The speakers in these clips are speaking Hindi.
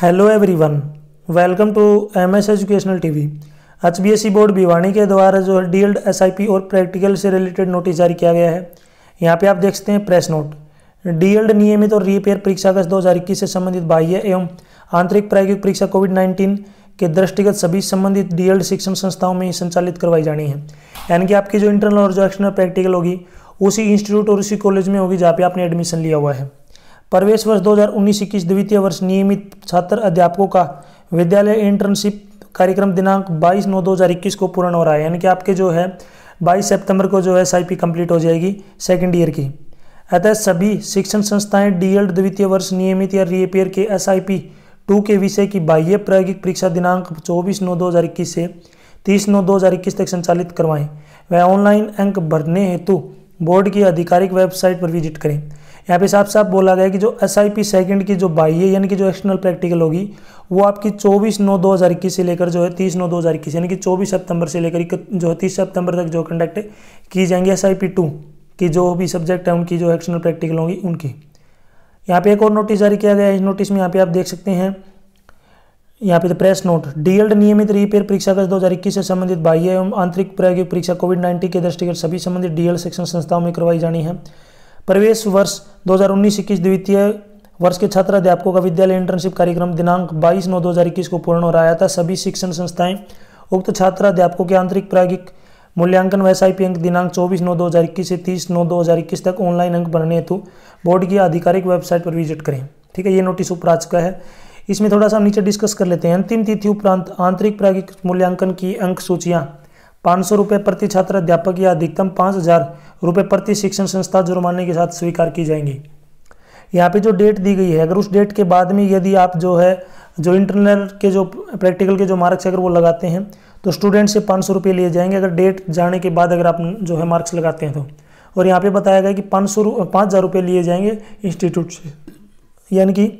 hello everyone welcome to M S educational TV HBSE board Bhiwani के द्वारा जो है डील्ड एसआईपी और प्रैक्टिकल से रिलेटेड नोटिस जारी किया गया है यहाँ पे आप देख सकते हैं प्रेस नोट डीएल्ड नियमित और रिपेयर परीक्षा अगस्त दो से संबंधित बाह्य एवं आंतरिक प्रायोगिक परीक्षा कोविड 19 के दृष्टिगत सभी संबंधित डीएल्ड शिक्षण संस्थाओं में संचालित करवाई जानी है यानी कि आपकी जो इंटरनल और जो एक्सटर्नल प्रैक्टिकल होगी उसी इंस्टीट्यूट और उसी कॉलेज में होगी जहाँ पे आपने एडमिशन लिया हुआ है प्रवेश वर्ष 2019 इक्कीस द्वितीय वर्ष नियमित छात्र अध्यापकों का विद्यालय इंटर्नशिप कार्यक्रम दिनांक 22 नौ 2021 को पूर्ण हो रहा है यानी कि आपके जो है 22 सितंबर को जो है एस कंप्लीट हो जाएगी सेकंड ईयर की अतः सभी शिक्षण संस्थाएं डीएलड द्वितीय वर्ष नियमित या रिपेयर के एस आई पी टू के विषय की बाह्य प्रायोगिक परीक्षा दिनांक चौबीस नौ इक्कीस से तीस नौ इक्कीस तक संचालित करवाएं वह ऑनलाइन अंक भरने हेतु बोर्ड की आधिकारिक वेबसाइट पर विजिट करें यहाँ पे साफ साफ बोला गया कि जो एस आई पी सेकेंड की जो बाई है यानी कि जो एक्सटर्नल प्रैक्टिकल होगी वो आपकी 24 नौ 2021 से लेकर जो है 30 नौ 2021 यानी कि 24 सितंबर से लेकर जो है तीस सितंबर तक जो कंडक्ट की जाएंगी एस आई पी टू की जो भी सब्जेक्ट है उनकी जो एक्सटर्नल प्रैक्टिकल होंगी उनकी यहाँ पे एक और नोटिस जारी किया गया है इस नोटिस में यहाँ पे आप देख सकते हैं यहाँ पे तो प्रेस नोट डीएल्ड नियमित रिपेयर परीक्षा का इक्कीस से संबंधित बाह्य एवं आंतरिक प्रायोगिक परीक्षा कोविड 19 के दृष्टिगत सभी संबंधित डीएल सेक्शन संस्थाओं में करवाई जानी है प्रवेश वर्ष 2019 इक्कीस द्वितीय वर्ष के छात्र अध्यापकों का विद्यालय इंटर्नशिप कार्यक्रम दिनांक 22 नौ 2021 को पूर्ण हो रहा था सभी शिक्षण संस्थाएं उक्त छात्र अध्यापकों के आंतरिक प्रायोगिक मूल्यांकन व्यवसायिक अंक दिनांक 24 नौ 2021 से 30 नौ 2021 तक ऑनलाइन अंक भरने हेतु बोर्ड की आधिकारिक वेबसाइट पर विजिट करें ठीक है ये नोटिस उपराज का है इसमें थोड़ा सा हम नीचे डिस्कस कर लेते हैं अंतिम तिथि उपरांत आंतरिक प्रायोगिक मूल्यांकन की अंक सूचियाँ पाँच सौ रुपये प्रति छात्र अध्यापक या अधिकतम पाँच हज़ार रुपये प्रति शिक्षण संस्था जुर्माने के साथ स्वीकार की जाएंगी यहाँ पे जो डेट दी गई है अगर उस डेट के बाद में यदि आप जो है जो इंटरनल के जो प्रैक्टिकल के जो मार्क्स अगर वो लगाते हैं तो स्टूडेंट से पाँच सौ रुपये लिए जाएंगे अगर डेट जाने के बाद अगर आप जो है मार्क्स लगाते हैं तो और यहाँ पे बताया गया कि पाँच सौ पाँच हज़ार रुपये लिए जाएंगे इंस्टीट्यूट से यानी कि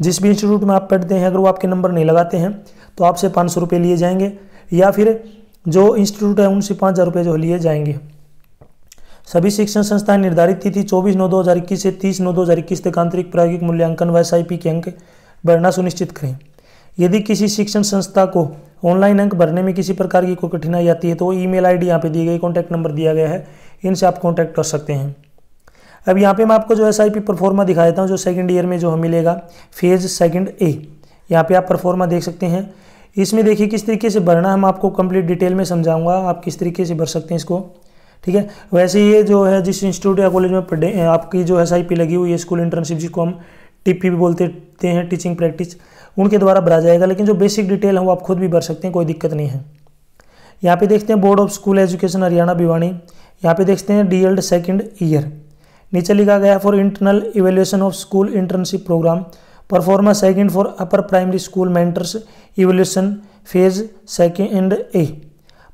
जिस भी इंस्टीट्यूट में आप पढ़ते हैं अगर वो आपके नंबर नहीं लगाते हैं तो आपसे पाँच सौ रुपये लिए जाएंगे या फिर जो इंस्टीट्यूट है उनसे पाँच हज़ार रुपये जो लिए जाएंगे सभी शिक्षण संस्थाएं निर्धारित तिथि 24 नौ 2021 से 30 नौ 2021 तक आंतरिक प्रायोगिक मूल्यांकन व एस के अंक भरना सुनिश्चित करें यदि किसी शिक्षण संस्था को ऑनलाइन अंक भरने में किसी प्रकार की कोई कठिनाई आती है तो ई मेल आई डी यहाँ पर दी गई कॉन्टैक्ट नंबर दिया गया है इनसे आप कॉन्टैक्ट कर सकते हैं अब यहाँ पे मैं आपको जो एस आई पी परफॉर्मा दिखा देता हूँ जो सेकंड ईयर में जो हमें मिलेगा फेज सेकंड ए यहाँ पे आप परफॉर्मा देख सकते हैं इसमें देखिए किस तरीके से भरना है हम आपको कंप्लीट डिटेल में समझाऊंगा आप किस तरीके से भर सकते हैं इसको ठीक है वैसे ये जो है जिस इंस्टीट्यूट या कॉलेज में पढ़े आपकी जो एस लगी हुई है स्कूल इंटर्नशिप जिसको हम टीपी भी बोलते हैं टीचिंग प्रैक्टिस उनके द्वारा भरा जाएगा लेकिन जो बेसिक डिटेल है वो आप खुद भी भर सकते हैं कोई दिक्कत नहीं है यहाँ पे देखते हैं board of school education Haryana Bhiwani यहाँ पे देखते हैं डी एल्ड सेकेंड ईयर नीचे लिखा गया for internal evaluation of school internship programme perform second for upper primary school mentors evolution phase second A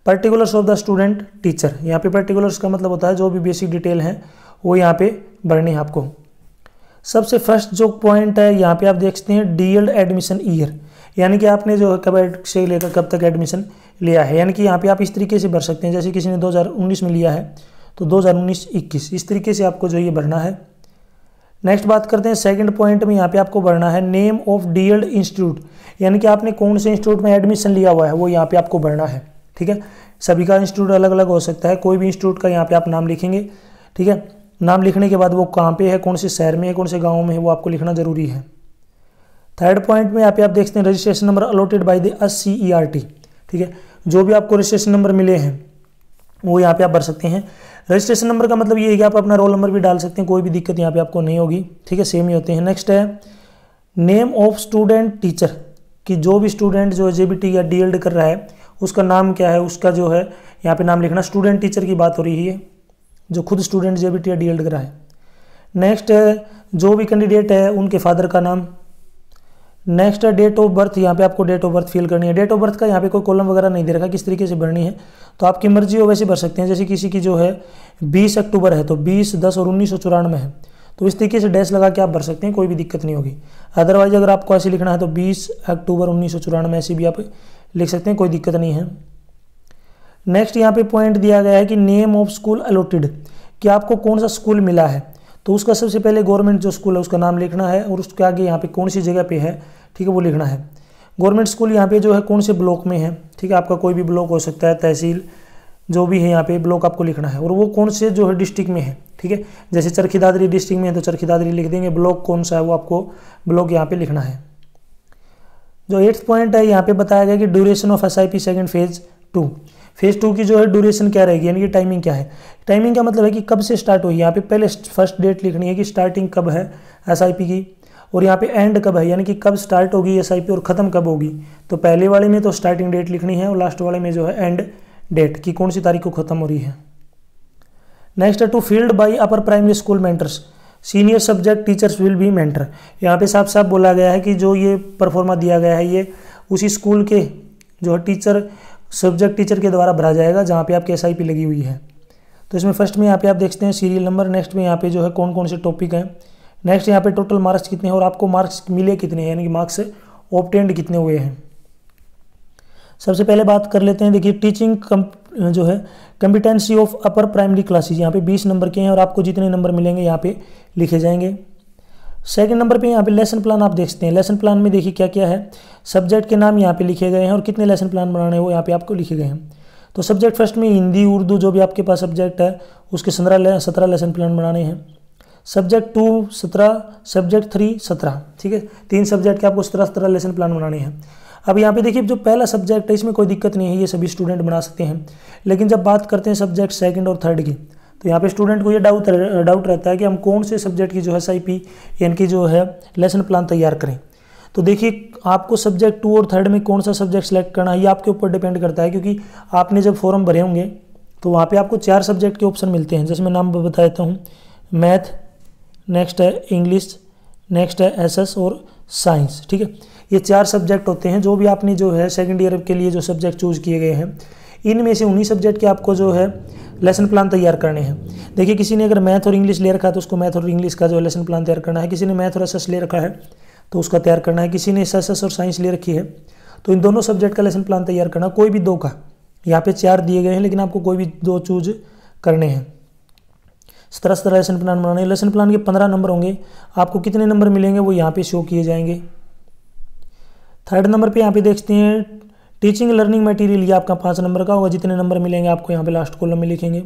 particulars of the student teacher यहाँ पे पर्टिकुलर्स का मतलब होता है जो भी बेसिक डिटेल है वो यहाँ पे भरनी है आपको सबसे फर्स्ट जो पॉइंट है यहाँ पे आप देखते हैं डी एल्ड एडमिशन ईयर यानी कि आपने जो कब से लेकर कब तक एडमिशन लिया है यानी कि यहाँ पे आप इस तरीके से भर सकते हैं जैसे किसी ने 2019 में लिया है तो 2019-21 इस तरीके से आपको जो ये भरना है नेक्स्ट बात करते हैं सेकंड पॉइंट में यहाँ पे आपको भरना है नेम ऑफ डीएल्ड इंस्टीट्यूट यानी कि आपने कौन से इंस्टीट्यूट में एडमिशन लिया हुआ है वो यहाँ पे आपको भरना है ठीक है सभी का इंस्टीट्यूट अलग अलग हो सकता है कोई भी इंस्टीट्यूट का यहाँ पे आप नाम लिखेंगे ठीक है नाम लिखने के बाद वो कहाँ पे है कौन से शहर में है कौन से गाँव में है वो आपको लिखना ज़रूरी है थर्ड पॉइंट में यहाँ पे आप देखते हैं registration number allotted by the S ठीक है जो भी आपको रजिस्ट्रेशन नंबर मिले हैं वो यहाँ पे आप भर सकते हैं रजिस्ट्रेशन नंबर का मतलब ये है कि आप अपना रोल नंबर भी डाल सकते हैं कोई भी दिक्कत यहाँ पे आपको नहीं होगी ठीक है सेम ही होते हैं नेक्स्ट है नेम ऑफ स्टूडेंट टीचर कि जो भी स्टूडेंट जो जे या डी कर रहा है उसका नाम क्या है उसका जो है यहाँ पे नाम लिखना स्टूडेंट टीचर की बात हो रही है जो खुद स्टूडेंट जे या डी कर रहा है नेक्स्ट जो भी कैंडिडेट है उनके फादर का नाम नेक्स्ट है डेट ऑफ बर्थ यहाँ पे आपको डेट ऑफ बर्थ फिल करनी है डेट ऑफ बर्थ का यहाँ पे कोई कॉलम वगैरह नहीं दे रखा किस तरीके से भरनी है तो आपकी मर्जी हो वैसे भर सकते हैं जैसे किसी की जो है बीस अक्टूबर है तो बीस दस और उन्नीस है तो इस तरीके से डैश लगा के आप भर सकते हैं कोई भी दिक्कत नहीं होगी अदरवाइज अगर आपको ऐसे लिखना है तो बीस अक्टूबर उन्नीस ऐसे भी आप लिख सकते हैं कोई दिक्कत नहीं है नेक्स्ट यहाँ पे पॉइंट दिया गया है कि नेम ऑफ स्कूल अलोटेड कि आपको कौन सा स्कूल मिला है तो उसका सबसे पहले गवर्नमेंट जो स्कूल है उसका नाम लिखना है और उसके आगे यहाँ पे कौन सी जगह पे है ठीक है वो लिखना है गवर्नमेंट स्कूल यहाँ पे जो है कौन से ब्लॉक में है ठीक है आपका कोई भी ब्लॉक हो सकता है तहसील जो भी है यहाँ पे ब्लॉक आपको लिखना है और वो कौन से जो है डिस्ट्रिक्ट में है ठीक है जैसे चरखी दादरी डिस्ट्रिक्ट में है तो चरखी दादरी लिख देंगे ब्लॉक कौन सा है वो आपको ब्लॉक यहाँ पे लिखना है जो एट्थ पॉइंट है यहाँ पे बताया गया कि duration of S I P second phase two phase two की जो है ड्यूरेशन क्या रहेगी यानी कि टाइमिंग क्या है टाइमिंग का मतलब है कि कब से स्टार्ट हुई यहाँ पे पहले फर्स्ट डेट लिखनी है कि स्टार्टिंग कब है एस की और यहाँ पे एंड कब है यानी कि कब स्टार्ट होगी एस और ख़त्म कब होगी तो पहले वाले में तो स्टार्टिंग डेट लिखनी है और लास्ट वाले में जो है एंड डेट कि कौन सी तारीख को ख़त्म हो रही है नेक्स्ट है to filled by upper primary school mentors senior subject teachers will be mentor यहाँ पे साफ साफ बोला गया है कि जो ये परफॉर्मा दिया गया है ये उसी स्कूल के जो है टीचर सब्जेक्ट टीचर के द्वारा भरा जाएगा जहाँ पे आपकी एस लगी हुई है तो इसमें फर्स्ट में यहाँ पे आप देखते हैं सीरियल नंबर नेक्स्ट में यहाँ पे जो है कौन कौन से टॉपिक हैं नेक्स्ट यहाँ पे टोटल मार्क्स कितने हैं और आपको मार्क्स मिले कितने हैं यानी कि मार्क्स ऑप्टेंड कितने हुए हैं सबसे पहले बात कर लेते हैं देखिए टीचिंग जो है competency of upper primary classes यहाँ पे बीस नंबर के हैं और आपको जितने नंबर मिलेंगे यहाँ पे लिखे जाएंगे सेकंड नंबर पे यहाँ पे लेसन प्लान आप देख सकते हैं लेसन प्लान में देखिए क्या क्या है सब्जेक्ट के नाम यहाँ पे लिखे गए हैं और कितने लेसन प्लान बनाने हैं वो यहाँ पे आपको लिखे गए हैं तो सब्जेक्ट फर्स्ट में हिंदी उर्दू जो भी आपके पास सब्जेक्ट है उसके सत्रह ले, सत्रह लेसन प्लान बनाने हैं सब्जेक्ट टू सत्रह सब्जेक्ट थ्री सत्रह ठीक है तीन सब्जेक्ट के आपको सत्रह सत्रह लेसन प्लान बनाने हैं अब यहाँ पे देखिए जो पहला सब्जेक्ट है इसमें कोई दिक्कत नहीं है ये सभी स्टूडेंट बना सकते हैं लेकिन जब बात करते हैं सब्जेक्ट सेकंड और थर्ड की तो यहाँ पे स्टूडेंट को ये डाउट डाउट रहता है कि हम कौन से सब्जेक्ट की जो है एस यानी कि जो है लेसन प्लान तैयार करें तो देखिए आपको सब्जेक्ट टू और थर्ड में कौन सा सब्जेक्ट सेलेक्ट करना है ये आपके ऊपर डिपेंड करता है क्योंकि आपने जब फॉर्म भरे होंगे तो वहाँ पर आपको चार सब्जेक्ट के ऑप्शन मिलते हैं जैसे मैं नाम बता देता हूँ मैथ नेक्स्ट है इंग्लिश नेक्स्ट है एस और साइंस ठीक है ये चार सब्जेक्ट होते हैं जो भी आपने जो है सेकेंड ईयर के लिए जो सब्जेक्ट चूज़ किए गए हैं इनमें से उन्हीं सब्जेक्ट के आपको जो है लेसन प्लान तैयार करने हैं देखिए किसी ने अगर मैथ और इंग्लिश ले रखा है तो उसको मैथ और इंग्लिश का जो लेसन प्लान तैयार करना है किसी ने मैथ और एस ले रखा है तो उसका तैयार करना है किसी ने एस और साइंस ले रखी है तो इन दोनों सब्जेक्ट का लेसन प्लान तैयार करना कोई भी दो का यहाँ पे चार दिए गए हैं लेकिन आपको कोई भी दो चूज करने हैं सत्रह सत्रह लेसन प्लान बनाने लेसन प्लान के पंद्रह नंबर होंगे आपको कितने नंबर मिलेंगे वो यहाँ पे शो किए जाएंगे थर्ड नंबर पे यहाँ पे देखते हैं टीचिंग लर्निंग मटेरियल ये आपका पाँच नंबर का होगा जितने नंबर मिलेंगे आपको यहाँ पे लास्ट कॉलम में लिखेंगे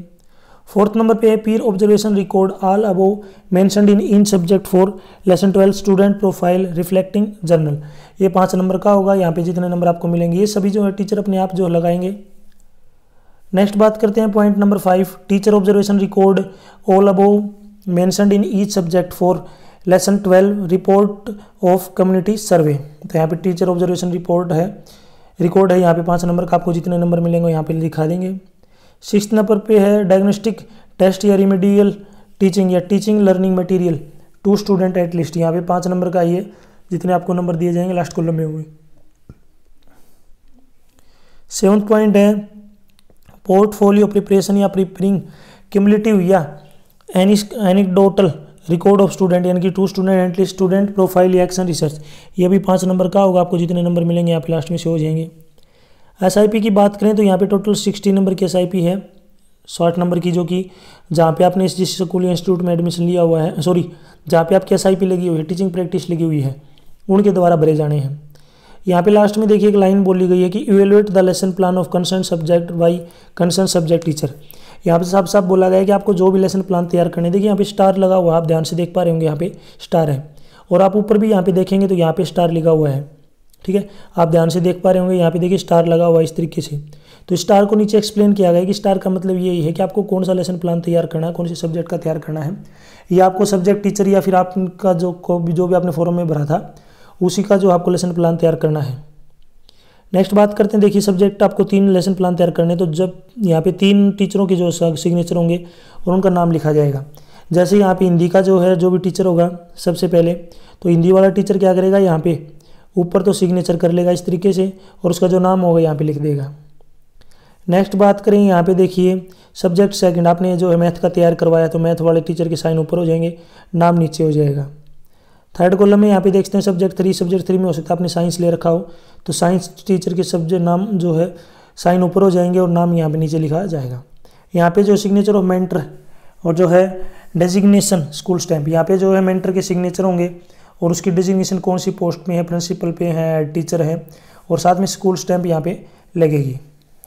फोर्थ नंबर पे है peer observation record all above mentioned in in subject for lesson twelve student profile reflecting journal ये पाँच नंबर का होगा यहाँ पे जितने नंबर आपको मिलेंगे ये सभी जो है टीचर अपने आप जो लगाएंगे नेक्स्ट बात करते हैं point number five teacher observation record all above mentioned in each subject for lesson twelve report of community survey तो यहाँ पे टीचर ऑब्जर्वेशन रिपोर्ट है रिकॉर्ड है यहाँ पे पाँच नंबर का आपको जितने नंबर मिलेंगे यहाँ पे दिखा देंगे सिक्स नंबर पे है डायग्नोस्टिक टेस्ट या रिमेडियल टीचिंग या teaching learning material to student at least यहाँ पे पाँच नंबर का ये जितने आपको नंबर दिए जाएंगे लास्ट कॉलम में हुए सेवन्थ पॉइंट है पोर्टफोलियो प्रिपरेशन या प्रिपरिंग क्यूमलेटिव या एनिस एनिकडोटल रिकॉर्ड ऑफ स्टूडेंट यानी कि टू स्टूडेंट एंटली स्टूडेंट प्रोफाइल एक्शन रिसर्च ये भी पाँच नंबर का होगा आपको जितने नंबर मिलेंगे आप लास्ट में से हो जाएंगे एस की बात करें तो यहाँ पे टोटल सिक्सटी नंबर की एस है शॉर्ट नंबर की जो कि जहाँ पे आपने इस जिस स्कूल इंस्टीट्यूट में एडमिशन लिया हुआ है सॉरी जहाँ पे आपकी एस लगी हुई है टीचिंग प्रैक्टिस लगी हुई है उनके द्वारा भरे जाने हैं यहाँ पे लास्ट में देखिए एक लाइन बोली गई है कि evaluate the lesson plan of concern subject by concern subject teacher यहाँ पे साफ साफ बोला गया है कि आपको जो भी लेसन प्लान तैयार करने देखिए यहाँ पे स्टार लगा हुआ है आप ध्यान से देख पा रहे होंगे यहाँ पे स्टार है और आप ऊपर भी यहाँ पे देखेंगे तो यहाँ पे स्टार लिखा हुआ है ठीक है आप ध्यान से देख पा रहे होंगे यहाँ पे देखिए स्टार लगा हुआ है इस तरीके से तो स्टार को नीचे एक्सप्लेन किया गया कि स्टार का मतलब यही है कि आपको कौन सा लेसन प्लान तैयार करना है कौन से सब्जेक्ट का तैयार करना है या आपको सब्जेक्ट टीचर या फिर आपका जो जो भी आपने फॉर्म में भरा था उसी का जो आपको लेसन प्लान तैयार करना है नेक्स्ट बात करते हैं देखिए सब्जेक्ट आपको तीन लेसन प्लान तैयार करने तो जब यहाँ पे तीन टीचरों के जो सिग्नेचर होंगे और उनका नाम लिखा जाएगा जैसे यहाँ पे हिंदी का जो है जो भी टीचर होगा सबसे पहले तो हिंदी वाला टीचर क्या करेगा यहाँ पे ऊपर तो सिग्नेचर कर लेगा इस तरीके से और उसका जो नाम होगा यहाँ पर लिख देगा नेक्स्ट बात करें यहाँ पर देखिए सब्जेक्ट सेकेंड आपने जो है मैथ का तैयार करवाया तो मैथ वाले टीचर के साइन ऊपर हो जाएंगे नाम नीचे हो जाएगा थर्ड कॉलम में यहाँ पे देखते हैं सब्जेक्ट थ्री सब्जेक्ट थ्री में हो सकता है आपने साइंस ले रखा हो तो साइंस टीचर के सब्जेक्ट नाम जो है साइन ऊपर हो जाएंगे और नाम यहाँ पे नीचे लिखा जाएगा यहाँ पे जो सिग्नेचर ऑफ मेंटर और जो है डेजिग्नेशन स्कूल स्टैम्प यहाँ पे जो है मेंटर के सिग्नेचर होंगे और उसकी डेजिग्नेशन कौन सी पोस्ट में है प्रिंसिपल पे है टीचर है और साथ में स्कूल स्टैम्प यहाँ पे लगेगी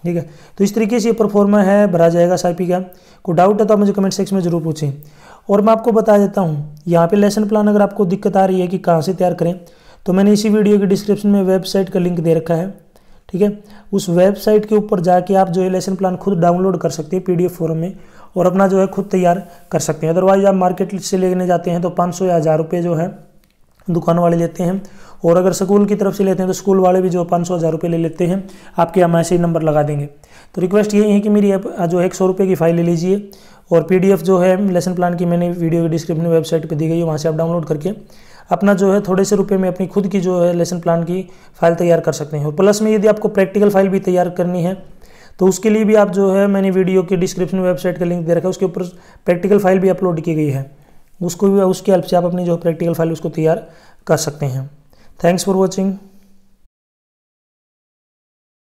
ठीक है तो इस तरीके से ये परफॉर्मर है भरा जाएगा साइपी का कोई डाउट है तो आप मुझे कमेंट सेक्शन में जरूर पूछें और मैं आपको बता देता हूँ यहाँ पे लेसन प्लान अगर आपको दिक्कत आ रही है कि कहाँ से तैयार करें तो मैंने इसी वीडियो के डिस्क्रिप्शन में वेबसाइट का लिंक दे रखा है ठीक है उस वेबसाइट के ऊपर जाके आप जो है लेसन प्लान खुद डाउनलोड कर सकते हैं पीडीएफ फॉर्म में और अपना जो है खुद तैयार कर सकते हैं अदरवाइज आप मार्केट से लेने जाते हैं तो पाँच सौ या हज़ार रुपये जो है दुकान वाले लेते हैं और अगर स्कूल की तरफ से लेते हैं तो स्कूल वाले भी जो पाँच सौ हज़ार रुपये ले लेते हैं आपके यहाँ मैसेज नंबर लगा देंगे तो रिक्वेस्ट यही है कि मेरी ऐप जो एक सौ रुपये की फाइल ले लीजिए और एफ जो है लेसन प्लान की मैंने वीडियो की डिस्क्रिप्शन वेबसाइट पर दी गई है वहाँ से आप डाउनलोड करके अपना जो है थोड़े से रुपये में अपनी खुद की जो है लेसन प्लान की फाइल तैयार कर सकते हैं और प्लस में यदि आपको प्रैक्टिकल फाइल भी तैयार करनी है तो उसके लिए भी आप जो है मैंने वीडियो की डिस्क्रिप्शन वेबसाइट का लिंक दे रखा है उसके ऊपर प्रैक्टिकल फाइल भी अपलोड की गई है उसको भी उसकी हेल्प से आप अपनी जो प्रैक्टिकल फाइल उसको तैयार कर सकते हैं थैंक्स फॉर वॉचिंग